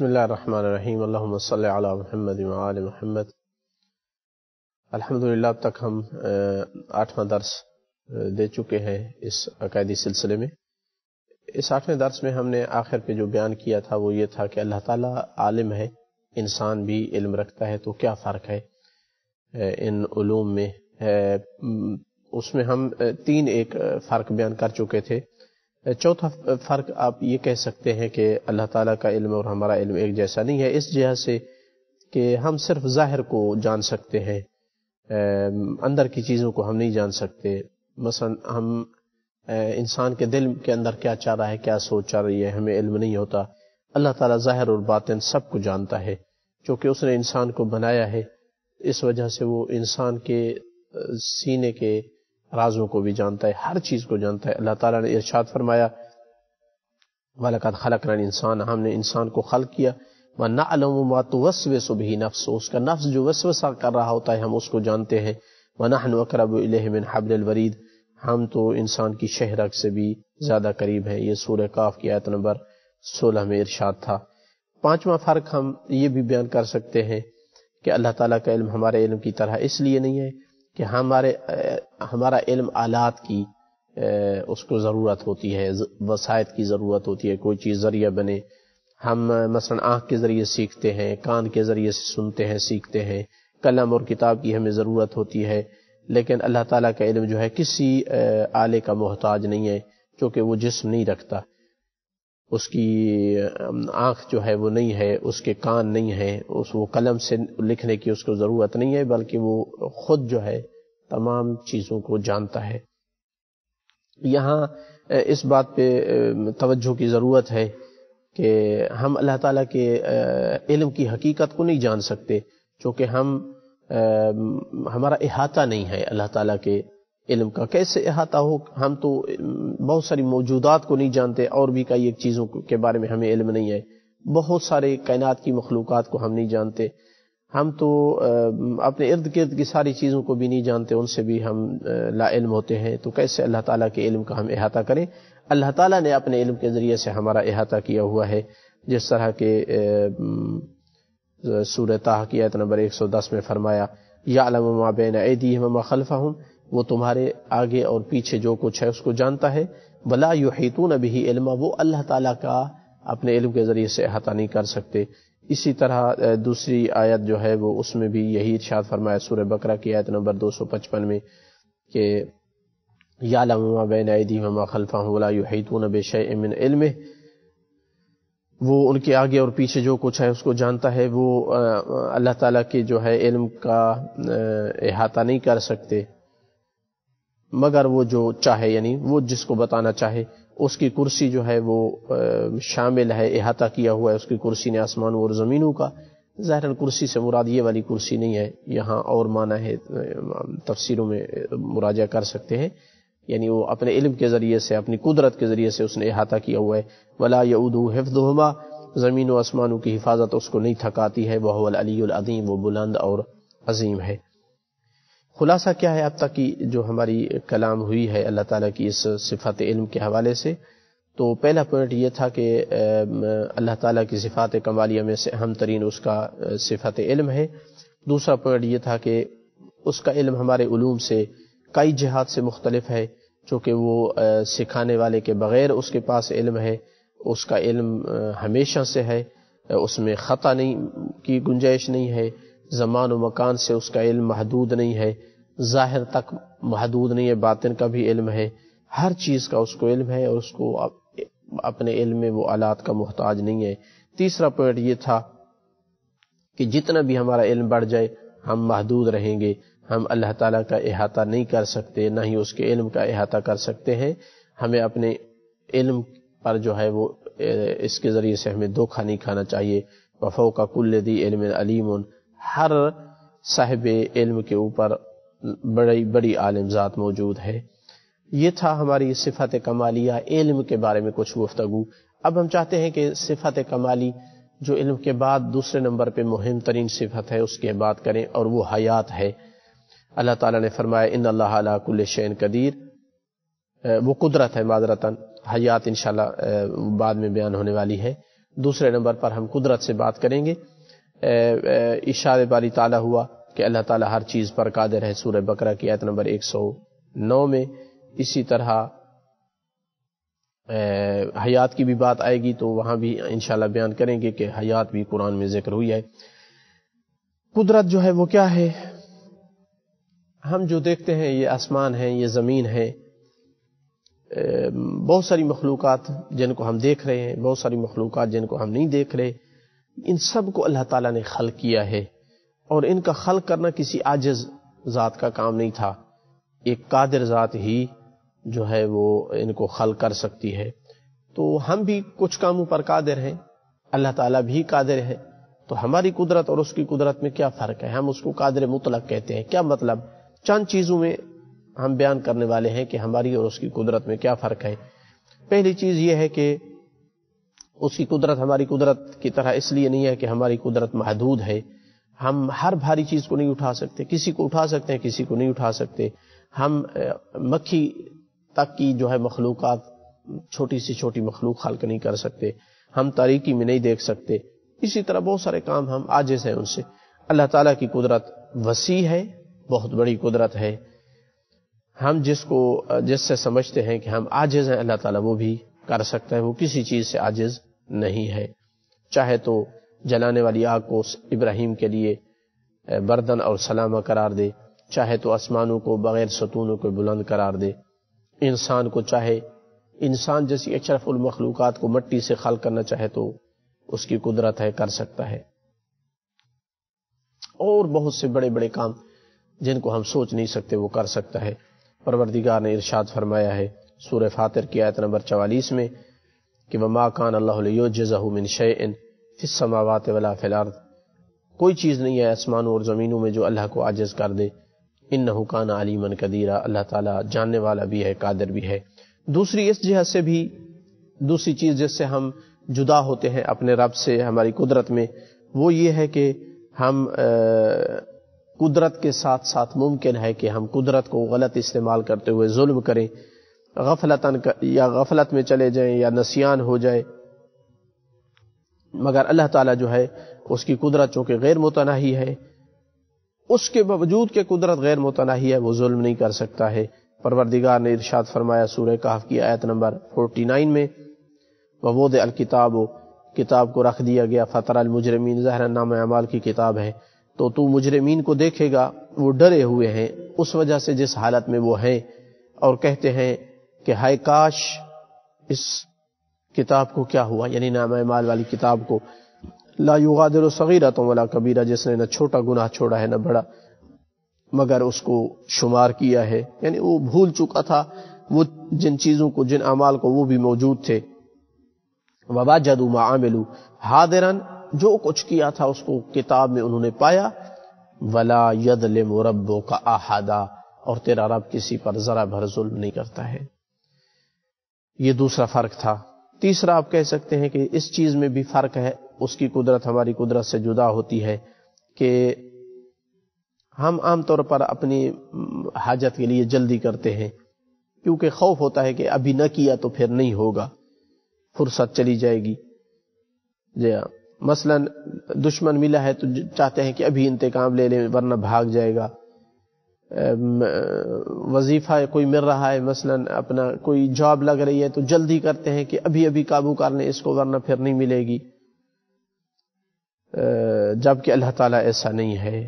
بسم الله الرحمن الرحيم اللهم صل على محمد وعلى محمद अल्हम्दुलिल्लाह अब तक हम आठवां दर्स दे चुके हैं इस अकायदी सिलसिले में इस आठवें दर्स में हमने आखिर पे जो बयान किया था वो ये था कि अल्लाह ताला आलिम है इंसान भी इल्म रखता है तो क्या फ़र्क है इन उलूम में उसमें हम तीन एक फ़र्क बयान कर चुके थे चौथा फ़र्क आप ये कह सकते हैं कि अल्लाह ताला का इल्म और हमारा इल्म एक जैसा नहीं है इस जगह से कि हम सिर्फ ज़ाहिर को जान सकते हैं अंदर की चीज़ों को हम नहीं जान सकते मसलन हम इंसान के दिल के अंदर क्या चाह रहा है क्या सोच आ रही है हमें इल्म नहीं होता अल्लाह ताला ज़ाहिर और बातिन सब को जानता है क्योंकि उसने इंसान को बनाया है इस वजह से वो इंसान के सीने के राजों को भी जानता है हर चीज को जानता है अल्लाह ताला ने इरशाद फरमाया वलकत खलक इंसान हमने इंसान को खल किया व ना अलमा तो सुबह नफ्स उसका नफ्स जो वसवसा कर रहा होता है हम उसको जानते हैं व नहन वकरब बिन हबलवरीद हम तो इंसान की शहरक से भी ज्यादा करीब है ये सूर्य काफ की आयत नंबर सोलह में इर्शाद था पांचवा फर्क हम ये भी बयान कर सकते हैं कि अल्लाह ताला का इल्म हमारे इल्म की तरह इसलिए नहीं है कि हमारे हमारा इल्म आलात की उसको ज़रूरत होती है वसायत की ज़रूरत होती है कोई चीज़ ज़रिया बने हम मसलन आँख के ज़रिए सीखते हैं कान के ज़रिए सुनते हैं सीखते हैं कलम और किताब की हमें ज़रूरत होती है लेकिन अल्लाह ताला का इल्म जो है किसी आले का मोहताज नहीं है क्योंकि वो जिस्म नहीं रखता उसकी आंख जो है वो नहीं है उसके कान नहीं है उस वो कलम से लिखने की उसको ज़रूरत नहीं है बल्कि वो खुद जो है तमाम चीज़ों को जानता है यहाँ इस बात पे तवज्जो की ज़रूरत है कि हम अल्लाह ताला के इल्म की हकीकत को नहीं जान सकते क्योंकि हम हमारा अहाता नहीं है अल्लाह ताला के इल्म का कैसे अहाता हो हम तो बहुत सारी मौजूदात को नहीं जानते और भी कई एक चीज़ों के बारे में हमें इल्म नहीं है बहुत सारे कायनात की मखलूक को हम नहीं जानते हम तो अपने इर्द गिर्द की सारी चीज़ों को भी नहीं जानते उनसे भी हम ला इल्म होते हैं तो कैसे अल्लाह ताला के इल्म का हम अहाता करें अल्लाह ताला ने अपने इल्म के ज़रिए से हमारा अहाता किया हुआ है जिस तरह के सूरताह की आयत नंबर 110 में फरमाया या माबेन ऐदी हम खलफ़ा हूँ वो तुम्हारे आगे और पीछे जो कुछ है उसको जानता है भला युतून भी इल्मा वो अल्लाह ताला का अपने इल्म के जरिए से अहाता नहीं कर सकते इसी तरह दूसरी आयत जो है वो उसमें भी यही इर्शाद फरमाया सूर्य बकरा की आयत नंबर 255 में कि या लमा बैन दीमा खलफा वला युतून बेशे इमिन इल्म वो उनके आगे और पीछे जो कुछ है उसको जानता है वो अल्लाह ताला के जो है इल्म का अहाता नहीं कर सकते मगर वो जो चाहे यानी वो जिसको बताना चाहे उसकी कुर्सी जो है वो शामिल है अहाता किया हुआ है उसकी कुर्सी ने आसमान और ज़मीनों का जहर कुर्सी से मुराद ये वाली कुर्सी नहीं है यहाँ और माना है तफसीरों में मुराजा कर सकते हैं यानी वो अपने इल्म के ज़रिए से अपनी कुदरत के ज़रिए से उसने अहाता किया हुआ है वला यदू हफ्दुमा ज़मीन व आसमानों की हिफाजत उसको नहीं थकाती है वह अलीम वो बुलंद और अजीम है खुलासा क्या है अब तक की जो हमारी कलाम हुई है अल्लाह ताला की इस सिफात इल्म के हवाले से तो पहला पॉइंट यह था कि अल्लाह ताला की सिफात कमालिया में से अहम तरीन उसका सिफात इल्म है दूसरा पॉइंट ये था कि उसका इल्म हमारे ूम से कई जिहाद से मुख्तलफ है चूंकि वो सिखाने वाले के बग़ैर उसके पास इल्म है उसका इल्म हमेशा से है उसमें ख़ता नहीं की गुंजाइश नहीं है जमान व मकान से उसका इल्म महदूद नहीं है ज़ाहिर तक महदूद नहीं है बातिन का भी इल्म है हर चीज़ का उसको इल्म है और उसको अपने इल्म में वो आलात का मोहताज नहीं है तीसरा पॉइंट ये था कि जितना भी हमारा इल्म बढ़ जाए हम महदूद रहेंगे हम अल्लाह ताला का अहाता नहीं कर सकते ना ही उसके इल्म का अहाता कर सकते हैं हमें अपने इल्म पर जो है वो इसके ज़रिए से हमें धोखा नहीं खाना चाहिए वफ़ो का कुल्ल दी इल्म अलीम हर साहिब इल्म के ऊपर बड़ी बड़ी आलिम ज़ात मौजूद है ये था हमारी सिफत कमालिया इल्म के बारे में कुछ गुफ्तगु अब हम चाहते हैं कि सिफत कमाली जो इल्म के बाद दूसरे नंबर पर मुहिम तरीन सिफत है उसके बात करें और वह हयात है अल्लाह ताला ने फरमाया इन अल्लाह शैन कदीर वो कुदरत है माजरतन हयात इन बाद में बयान होने वाली है दूसरे नंबर पर हम कुदरत से बात करेंगे इशारे बारी ताला हुआ कि अल्लाह ताला हर चीज़ पर कादिर है सूर्य बकरा की आयत नंबर 109 में इसी तरह हयात की भी बात आएगी तो वहाँ भी इनशाला बयान करेंगे कि हयात भी कुरान में जिक्र हुई है कुदरत जो है वो क्या है हम जो देखते हैं ये आसमान है ये ज़मीन है बहुत सारी मखलूक जिनको हम देख रहे हैं बहुत सारी मखलूक जिनको हम नहीं देख रहे इन सब को अल्लाह ताला ने खल किया है और इनका हल करना किसी आजज ज़ात का काम नहीं था एक कादिर ज़ात ही जो है वो इनको हल कर सकती है तो हम भी कुछ कामों पर कादिर हैं अल्लाह ताला भी कादिर है तो हमारी कुदरत और उसकी कुदरत में क्या फ़र्क है हम उसको कादिर मुतलक कहते हैं क्या मतलब चंद चीज़ों में हम बयान करने वाले हैं कि हमारी और उसकी कुदरत में क्या फ़र्क है पहली चीज़ यह है कि उसकी कुदरत हमारी कुदरत की तरह इसलिए नहीं है कि हमारी कुदरत महदूद है हम हर भारी चीज को नहीं उठा सकते किसी को उठा सकते हैं किसी को नहीं उठा सकते हम मक्खी तक की जो है मखलूक छोटी से छोटी मखलूक हल्क नहीं कर सकते हम तारीकी में नहीं देख सकते इसी तरह बहुत सारे काम हम आजिज हैं उनसे अल्लाह ताला की कुदरत वसी है बहुत बड़ी कुदरत है हम जिसको जिससे समझते हैं कि हम आजिज हैं अल्लाह ताला वो भी कर सकते हैं वो किसी चीज से आजिज नहीं है चाहे तो जलाने वाली आग को इब्राहिम के लिए बर्दन और सलामा करार दे चाहे तो आसमानों को बगैर सतूनों को बुलंद करार दे इंसान को चाहे इंसान जैसी अशरफुल मखलूक को मट्टी से खल करना चाहे तो उसकी कुदरत है कर सकता है और बहुत से बड़े बड़े काम जिनको हम सोच नहीं सकते वो कर सकता है परवरदिगार ने इरशाद फरमाया है सूर्य फातर की आयत नंबर चवालीस में कि वमा कान अल्लाह जजह मिन शैन इस समावत वला फिलर्द कोई चीज़ नहीं है आसमान और ज़मीनों में जो अल्लाह को आजज़ कर दे इन नहुकान आलिमन कदीरा अल्लाह ताला जानने वाला भी है कादर भी है दूसरी इस जहत से भी दूसरी चीज़ जिससे हम जुदा होते हैं अपने रब से हमारी कुदरत में वो ये है कि हम आ, कुदरत के साथ साथ मुमकिन है कि हम कुदरत को गलत इस्तेमाल करते हुए जुल्म करें गफलतन कर, या गफलत में चले जाएं या नसियान हो जाए मगर अल्लाह ताला जो है उसकी कुदरत चूँकि गैर मुतनाही है उसके बावजूद के कुदरत गैर मुतनाही है वो जुल्म नहीं कर सकता है परवरदिगार ने इर्शाद फरमाया सूर्य कहफ की आयत नंबर 49 में वबोद अलकिताब किताब को रख दिया गया फ़तर अलमुजरमीन जहरा नाम अमाल की किताब है तो तू मुजरमीन को देखेगा वो डरे हुए हैं उस वजह से जिस हालत में वो हैं और कहते हैं कि हाय काश इस किताब को क्या हुआ यानी नाम माल वाली किताब को ला युगादिर सगीरा तो वाला कबीरा जिसने न छोटा गुनाह छोड़ा है न बड़ा मगर उसको शुमार किया है यानी वो भूल चुका था वो जिन चीजों को जिन अमाल को वो भी मौजूद थे वबा जदू मामिलू हादिरन जो कुछ किया था उसको किताब में उन्होंने पाया वला यद ले मुरबो का आहादा और तेरा रब किसी पर जरा भर जुल्म नहीं करता है ये दूसरा फर्क था तीसरा आप कह सकते हैं कि इस चीज़ में भी फ़र्क है उसकी कुदरत हमारी कुदरत से जुदा होती है कि हम आमतौर पर अपनी हाजत के लिए जल्दी करते हैं क्योंकि खौफ होता है कि अभी न किया तो फिर नहीं होगा फुर्सत चली जाएगी जी मसलन दुश्मन मिला है तो चाहते हैं कि अभी इंतकाम ले लें वरना भाग जाएगा वजीफ़ा है कोई मिल रहा है मसलन अपना कोई जॉब लग रही है तो जल्दी करते हैं कि अभी अभी काबू कर लें इसको वरना फिर नहीं मिलेगी जबकि अल्लाह ताला ऐसा नहीं है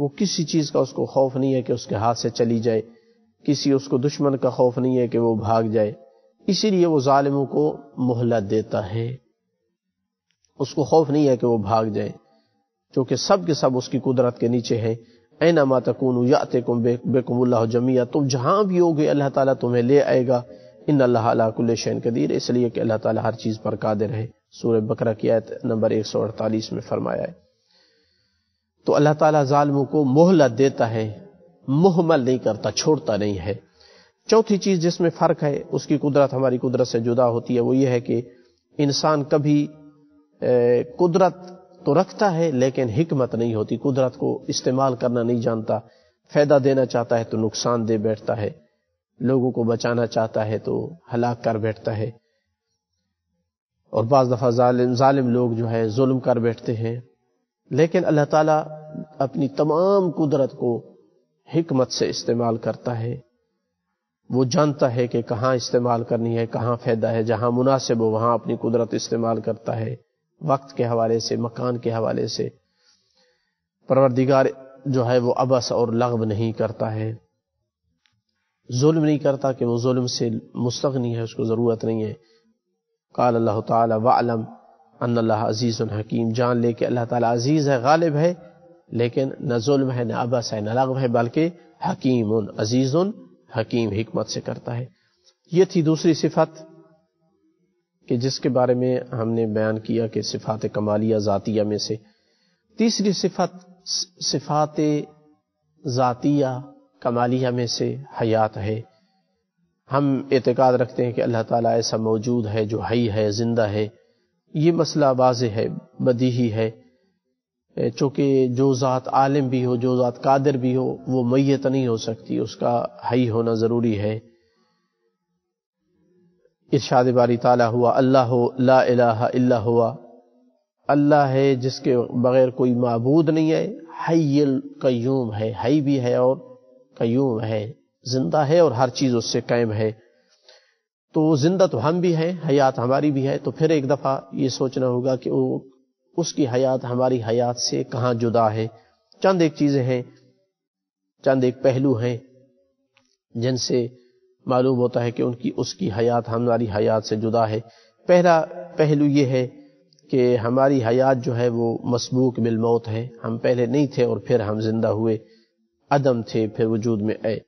वो किसी चीज़ का उसको खौफ नहीं है कि उसके हाथ से चली जाए किसी उसको दुश्मन का खौफ नहीं है कि वो भाग जाए इसीलिए वो ालिमों को मोहलत देता है उसको खौफ नहीं है कि वो भाग जाए क्योंकि सब के सब उसकी कुदरत के नीचे है ए नमा तकून यातकुम बेकुमुल्ला जमिया तुम जहाँ भी होगे अल्लाह ताला तुम्हें ले आएगा इन अल्लाह शैन कदीर इसलिए कि अल्लाह ताला हर चीज़ पर कादिर है सूर्य बकरा की आयत नंबर एक सौ अड़तालीस में फरमाया है तो अल्लाह ताला जालमों को मोहलत देता है मुहमल नहीं करता छोड़ता नहीं है चौथी चीज़ जिसमें फ़र्क है उसकी कुदरत हमारी कुदरत से जुदा होती है वो ये है कि इंसान कभी ए, कुदरत तो रखता है लेकिन हिकमत नहीं होती कुदरत को इस्तेमाल करना नहीं जानता फायदा देना चाहता है तो नुकसान दे बैठता है लोगों को बचाना चाहता है तो हलाक कर बैठता है और बाज़ दफ़ा जालिम जालिम लोग जो है जुल्म कर बैठते हैं लेकिन अल्लाह ताला अपनी तमाम कुदरत को हिकमत से इस्तेमाल करता है वो जानता है कि कहाँ इस्तेमाल करनी है कहाँ फ़ायदा है जहाँ मुनासिब हो वहाँ अपनी कुदरत इस्तेमाल करता है वक्त के हवाले से मकान के हवाले से परवरदिगार जो है वो अबस और लगब नहीं करता है जुल्म नहीं करता कि वो जुल्म से नहीं है उसको ज़रूरत नहीं है काल अल्लाह तलम अल्लाह अजीज़ हकीम जान ले कि अल्लाह ताला अजीज़ है गालिब है लेकिन न जुल्म है न अबस है न लगब है बल्कि हकीम उन अजीज़ उन हकीम हमत से करता है ये थी दूसरी सिफत कि जिसके बारे में हमने बयान किया कि सिफात कमालिया ज़ातिया में से तीसरी सिफत सिफात ज़ातिया कमालिया में से हयात है हम एतकाद रखते हैं कि अल्लाह ताला ऐसा मौजूद है जो हई है ज़िंदा है ये मसला वाज है बदी ही है चूँकि जो ज़ात आलिम भी हो जो ज़ात कादिर भी हो वो मैत नहीं हो सकती उसका हई होना ज़रूरी है इरशाद बारी ताला हुआ अल्लाह ला इला हुआ अल्लाह है जिसके बगैर कोई मबूद नहीं है हई कयूम है हई भी है और कयूम है जिंदा है और हर चीज़ उससे कायम है तो जिंदा तो हम भी हैं हयात हमारी भी है तो फिर एक दफ़ा ये सोचना होगा कि वो उसकी हयात हमारी हयात से कहाँ जुदा है चंद एक चीज़ें हैं चंद एक पहलू हैं जिनसे मालूम होता है कि उनकी उसकी हयात हमारी हयात से जुदा है पहला पहलू यह है कि हमारी हयात जो है वो मसबूक बिलमौत है हम पहले नहीं थे और फिर हम जिंदा हुए अदम थे फिर वजूद में आए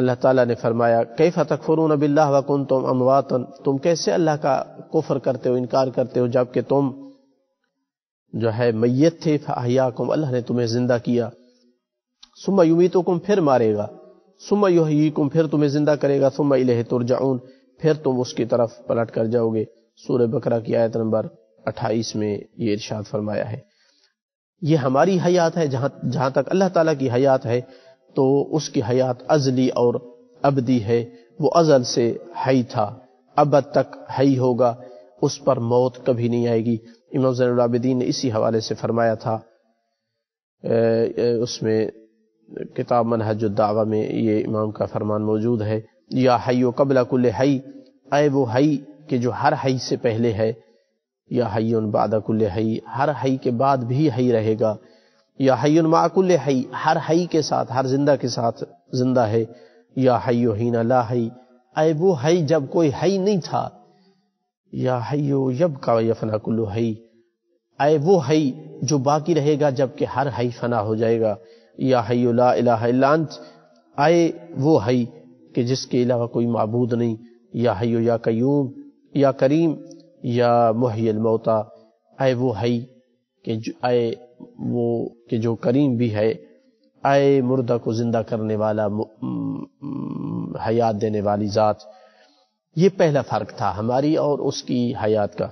अल्लाह ताला ने फरमाया कई फ़तकफरून बिल्ला वकुन तुम अमवातन तुम कैसे अल्लाह का कुफर करते हो इनकार करते हो जबकि तुम जो है मैय थे फयाकुम अल्लाह ने तुम्हें जिंदा किया सुमा तो तुम फिर मारेगा सुम्मा युहयीकुम फिर तुम्हें जिंदा करेगा सुम्मा इलेह तुरजाउन फिर तुम उसकी तरफ पलट कर जाओगे सूर्य बकरा की आयत नंबर अट्ठाईस में ये इर्शाद फरमाया है ये हमारी हयात है जहाँ जहाँ तक अल्लाह ताला की हयात है तो उसकी हयात अजली और अबदी है वो अजल से हई था अब तक हई होगा उस पर मौत कभी नहीं आएगी इमाम जैनदीन ने इसी हवाले से फरमाया था ए, उसमें किताब मनहजुद्दावा में ये इमाम का फरमान मौजूद है या हयो कबला कुल हई अय वो हई के जो हर हई से पहले है या हयन बादा कुल हई हर हई के बाद भी हई रहेगा या हई उन माकुल हई हर हई के साथ हर जिंदा के साथ जिंदा है या हयो हीना ला हई अय वो हई जब कोई हई नहीं था या हयो यब का यफना कुल्लु हई अय वो हई जो बाकी रहेगा जबकि हर हई फना हो जाएगा या हई लांच आए वो हई कि जिसके अलावा कोई मबूद नहीं या हयो या कयूम या करीम या मुहैल मौता आए वो हई कि आए वो कि जो करीम भी है आए मुर्दा को जिंदा करने वाला हम्म, हयात देने वाली ज़ात ये पहला फ़र्क था हमारी और उसकी हयात का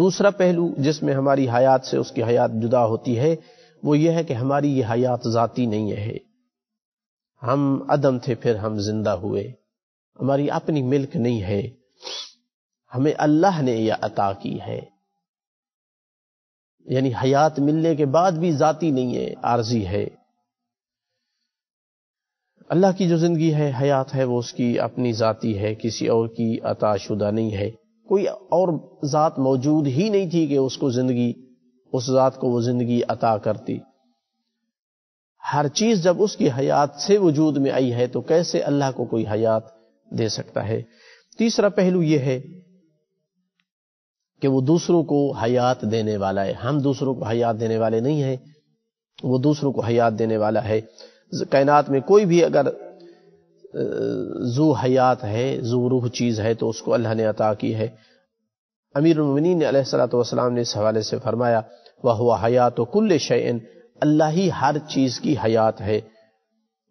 दूसरा पहलू जिसमें हमारी हयात से उसकी हयात जुदा होती है वो ये है कि हमारी ये हयात ज़ाती नहीं है हम अदम थे फिर हम जिंदा हुए हमारी अपनी मिल्क नहीं है हमें अल्लाह ने यह अता की है यानी हयात मिलने के बाद भी जाती नहीं है आर्जी है अल्लाह की जो जिंदगी है हयात है वो उसकी अपनी जाती है किसी और की अताशुदा नहीं है कोई और जात मौजूद ही नहीं थी कि उसको जिंदगी उस ज़ात को वो ज़िंदगी अता करती हर चीज़ जब उसकी हयात से वजूद में आई है तो कैसे अल्लाह को कोई हयात दे सकता है तीसरा पहलू यह है कि वो दूसरों को हयात देने वाला है हम दूसरों को हयात देने वाले नहीं है वो दूसरों को हयात देने वाला है कायनात में कोई भी अगर जू हयात है जू रूह चीज़ है तो उसको अल्लाह ने अता की है अमीर उमिन सलाम ने इस हवाले से फरमाया वह हुआ हयात कुल्ल शैन अल्लाह ही हर चीज की हयात है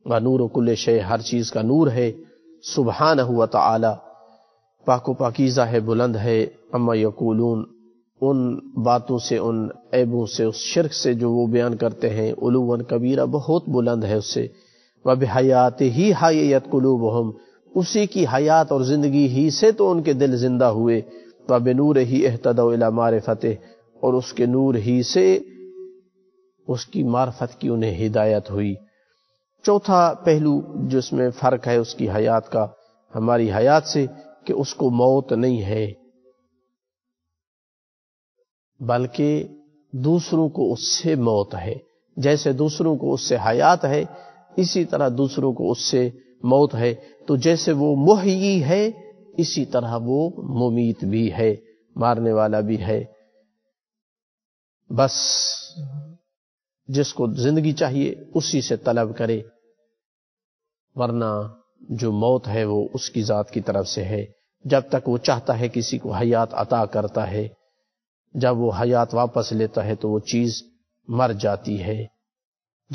व नूर कुल्ल शे हर चीज का नूर है सुबहान हुआ तला पाको पाकिज़ा है बुलंद है अम्मा यकूलून उन बातों से उन ऐबों से उस शिरक से जो वो बयान करते हैं उलूवन कबीरा बहुत बुलंद है उससे वह हयात ही हायत कलूब हम उसी की हयात और जिंदगी ही से तो उनके दिल जिंदा हुए व नूर ही एहतदा मार फतेह और उसके नूर ही से उसकी मार्फत की उन्हें हिदायत हुई चौथा पहलू जिसमें फ़र्क है उसकी हयात का हमारी हयात से कि उसको मौत नहीं है बल्कि दूसरों को उससे मौत है जैसे दूसरों को उससे हयात है इसी तरह दूसरों को उससे मौत है तो जैसे वो मुहयी है इसी तरह वो मुमीत भी है मारने वाला भी है बस जिसको जिंदगी चाहिए उसी से तलब करे वरना जो मौत है वो उसकी जात की तरफ से है जब तक वो चाहता है किसी को हयात अता करता है जब वो हयात वापस लेता है तो वो चीज मर जाती है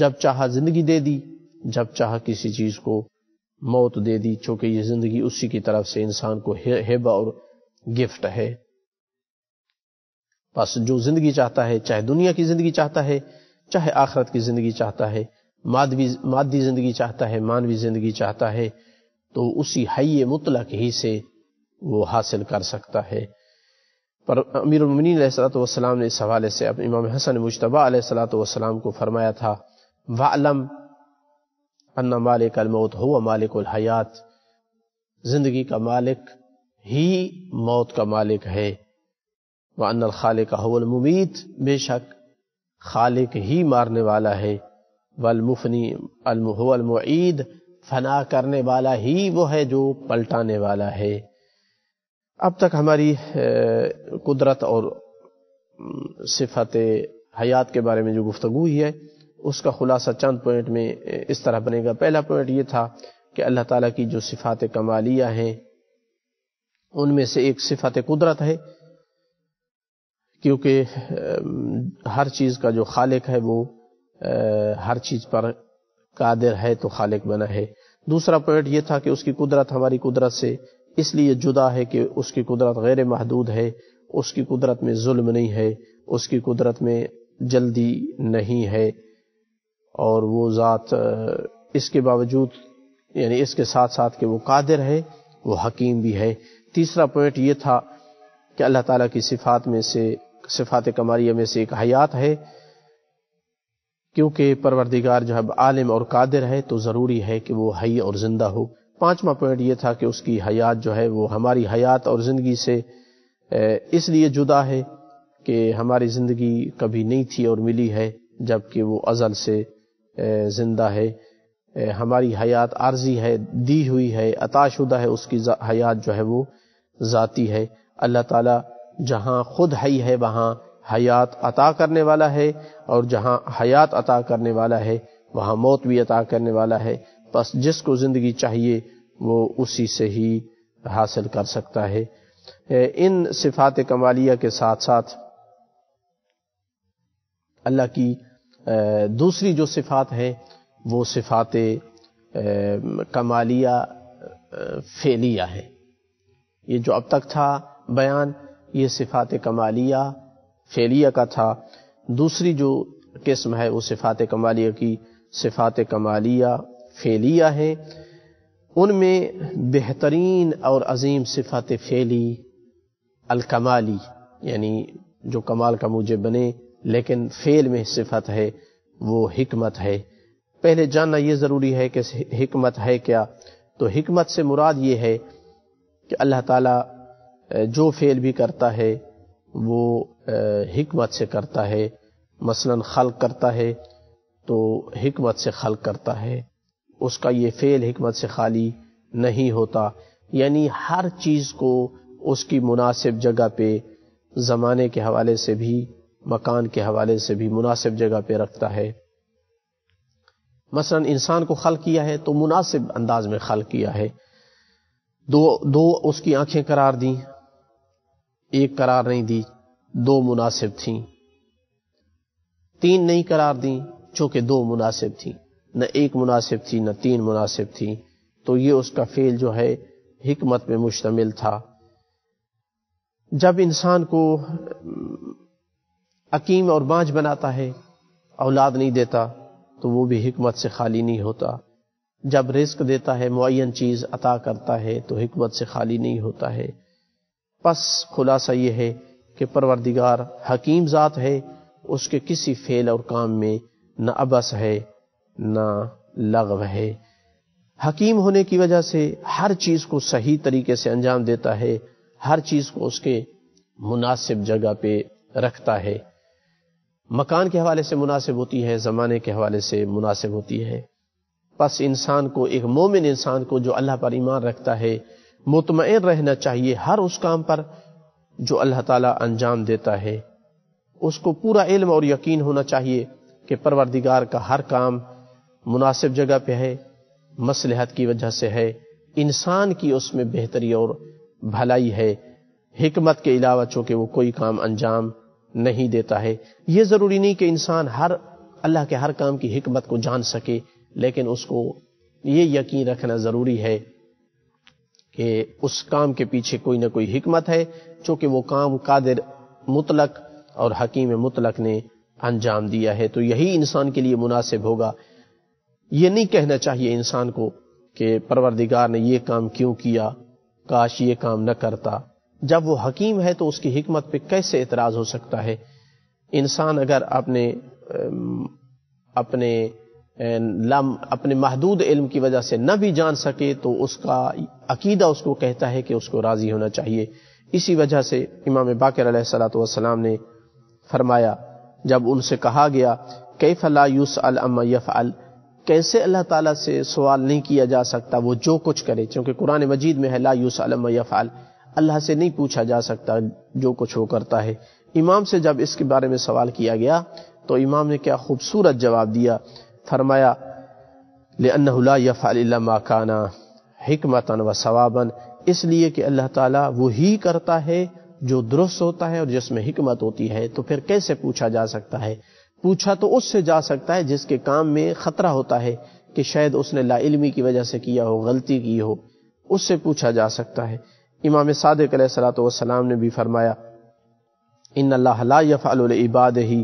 जब चाह जिंदगी दे दी जब चाह किसी चीज को मौत दे दी चूंकि ये जिंदगी उसी की तरफ से इंसान को हिब और गिफ्ट है बस जो जिंदगी चाहता है चाहे दुनिया की जिंदगी चाहता है चाहे आखरत की जिंदगी चाहता है मादवी मादी जिंदगी चाहता है मानवी जिंदगी चाहता है तो उसी हई मुतलक ही से वो हासिल कर सकता है पर अमीर उमिन ने इस हवाले से अपने इमाम हसन मुशतबा सलात को फरमाया था वालम અન્ન માલિક અલ મૌત હુવા માલિક અલ હયાત જિંદગી કા માલિક હી મોત કા માલિક હૈ વઅન અલ ખાલિક હુવા અલ મુમીત બેશક ખાલિક હી મારને વાલા હૈ વઅલ મુફની અલ હુવા અલ મુעיદ ફના કરને વાલા હી વો હે જો પલટાને વાલા હૈ અબ તક હમારી કુદ્રત ઓર સિફત હયાત કે બારે મેં જો ગુફતગો હી હૈ उसका खुलासा चंद पॉइंट में इस तरह बनेगा पहला पॉइंट ये था कि अल्लाह ताला की जो सिफात कमालिया हैं उनमें से एक सिफात कुदरत है क्योंकि हर चीज़ का जो खालिक है वो हर चीज़ पर कादिर है तो खालिक बना है दूसरा पॉइंट ये था कि उसकी कुदरत हमारी कुदरत से इसलिए जुदा है कि उसकी कुदरत गैर महदूद है उसकी कुदरत में जुल्म नहीं है उसकी कुदरत में जल्दी नहीं है और वो ज़ात इसके बावजूद यानी इसके साथ साथ कि वो कादिर है वो हकीम भी है तीसरा पॉइंट ये था कि अल्लाह ताला की सिफात में से सिफात कमारिया में से एक हयात है क्योंकि परवरदिगार जो है आलिम और कादिर है तो ज़रूरी है कि वो हई और ज़िंदा हो पांचवा पॉइंट ये था कि उसकी हयात जो है वो हमारी हयात और ज़िंदगी से इसलिए जुदा है कि हमारी ज़िंदगी कभी नहीं थी और मिली है जबकि वो अज़ल से जिंदा है हमारी हयात आर्जी है दी हुई है अताशुदा है उसकी हयात जो है वो ज़ाती है अल्लाह ताला जहाँ खुद हई है वहाँ हयात अता करने वाला है और जहाँ हयात अता करने वाला है वहाँ मौत भी अता करने वाला है बस जिसको ज़िंदगी चाहिए वो उसी से ही हासिल कर सकता है इन सिफात कमालिया के साथ साथ अल्लाह की दूसरी जो सिफात है वो सिफात कमालिया फेलिया है ये जो अब तक था बयान ये सिफात कमालिया फेलिया का था दूसरी जो किस्म है वो सिफात कमालिया की सिफात कमालिया फेलिया है उनमें बेहतरीन और अजीम सिफात फेली अलकमाली यानी जो कमाल का मुझे बने लेकिन फेल में सिफत है वो हिकमत है पहले जानना ये ज़रूरी है कि हिकमत है क्या तो हिकमत से मुराद ये है कि अल्लाह ताला जो फेल भी करता है वो हिकमत से करता है मसलन खल करता है तो हिकमत से खल करता है उसका ये फेल हिकमत से खाली नहीं होता यानी हर चीज़ को उसकी मुनासिब जगह पे ज़माने के हवाले से भी मकान के हवाले से भी मुनासिब जगह पे रखता है मसलन इंसान को खल किया है तो मुनासिब अंदाज में खल किया है दो दो उसकी आंखें करार दी एक करार नहीं दी दो मुनासिब थी तीन नहीं करार दी चूंकि दो मुनासिब थी न एक मुनासिब थी न तीन मुनासिब थी तो ये उसका फेल जो है हिकमत में मुश्तमिल था जब इंसान को अकीम और बाझ बनाता है औलाद नहीं देता तो वो भी हमत से खाली नहीं होता जब रिस्क देता है मुन चीज़ अता करता है तो हमत से खाली नहीं होता है बस खुलासा यह है कि परवरदिगार हकीम ज़ात है उसके किसी फेल और काम में न अबस है न लगव है हकीम होने की वजह से हर चीज़ को सही तरीके से अंजाम देता है हर चीज़ को उसके मुनासिब जगह पे रखता है मकान के हवाले से मुनासिब होती है ज़माने के हवाले से मुनासिब होती है बस इंसान को एक मोमिन इंसान को जो अल्लाह पर ईमान रखता है मुतमैन रहना चाहिए हर उस काम पर जो अल्लाह ताला अंजाम देता है उसको पूरा इल्म और यकीन होना चाहिए कि परवरदिगार का हर काम मुनासिब जगह पर है मसलहत की वजह से है इंसान की उसमें बेहतरी और भलाई है हिकमत के अलावा चूंकि वो कोई काम अंजाम नहीं देता है ये ज़रूरी नहीं कि इंसान हर अल्लाह के हर काम की हिकमत को जान सके लेकिन उसको ये यकीन रखना ज़रूरी है कि उस काम के पीछे कोई ना कोई हिकमत है चूँकि वो काम कादिर मुतलक और हकीम मुतलक ने अंजाम दिया है तो यही इंसान के लिए मुनासिब होगा ये नहीं कहना चाहिए इंसान को कि परवरदिगार ने ये काम क्यों किया काश ये काम न करता जब वो हकीम है तो उसकी हमत पे कैसे एतराज़ हो सकता है इंसान अगर अपने अपने लम अपने महदूद इल्म की वजह से न भी जान सके तो उसका अकीदा उसको कहता है कि उसको राज़ी होना चाहिए इसी वजह से इमाम बाकर सलाम ने फरमाया जब उनसे कहा गया कैफ ला यूस अलमयफ़ अल कैसे अल्लाह ताला से सवाल नहीं किया जा सकता वो जो कुछ करे क्योंकि कुरान मजीद में है ला यूस अलमयफ़ अल अल्लाह से नहीं पूछा जा सकता जो कुछ वो करता है इमाम से जब इसके बारे में सवाल किया गया तो इमाम ने क्या खूबसूरत जवाब दिया फरमाया लेन्नला यफ़ाल माकाना व सवाबन इसलिए कि अल्लाह ताला वो ही करता है जो दुरुस्त होता है और जिसमें हिकमत होती है तो फिर कैसे पूछा जा सकता है पूछा तो उससे जा सकता है जिसके काम में खतरा होता है कि शायद उसने लाइलमी की वजह से किया हो गलती की हो उससे पूछा जा सकता है इमाम सदक सलाम ने भी फरमाया इन अल्लाबाद ही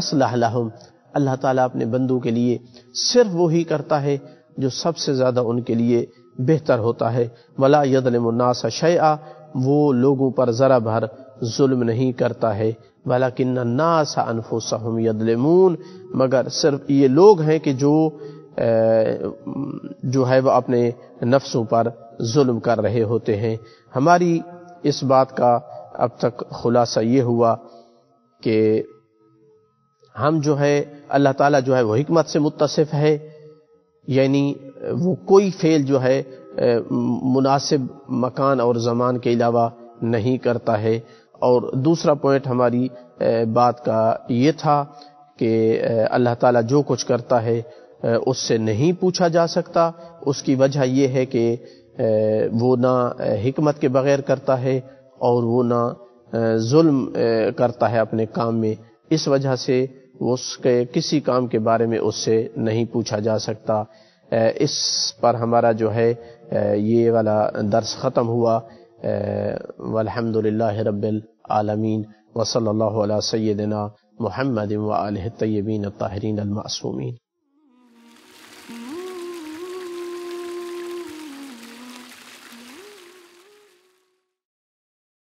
असलहम अल्लाह ताला अपने बंदों के लिए सिर्फ वही करता है जो सबसे ज़्यादा उनके लिए बेहतर होता है वला यदलमनास शया वो लोगों पर ज़रा भर जुल्म नहीं करता है वाला किन्नास अनफोसम यदलमून मगर सिर्फ ये लोग हैं कि जो जो है वह अपने नफ्सों पर जुल्म कर रहे होते हैं हमारी इस बात का अब तक खुलासा ये हुआ कि हम जो है अल्लाह ताला जो है वो हमत से मुतसफ़ है यानी वो कोई फेल जो है मुनासिब मकान और ज़मान के अलावा नहीं करता है और दूसरा पॉइंट हमारी बात का ये था कि अल्लाह ताला जो कुछ करता है उससे नहीं पूछा जा सकता उसकी वजह यह है कि वो ना हमत के बगैर करता है और वो ना जुल्म करता है अपने काम में इस वजह से उसके किसी काम के बारे में उससे नहीं पूछा जा सकता इस पर हमारा जो है ये वाला दर्स ख़त्म हुआ वलहमदिल्ला रब्बिल आलमीन वसल सैदना محمد وآله الطيبين الطاهرين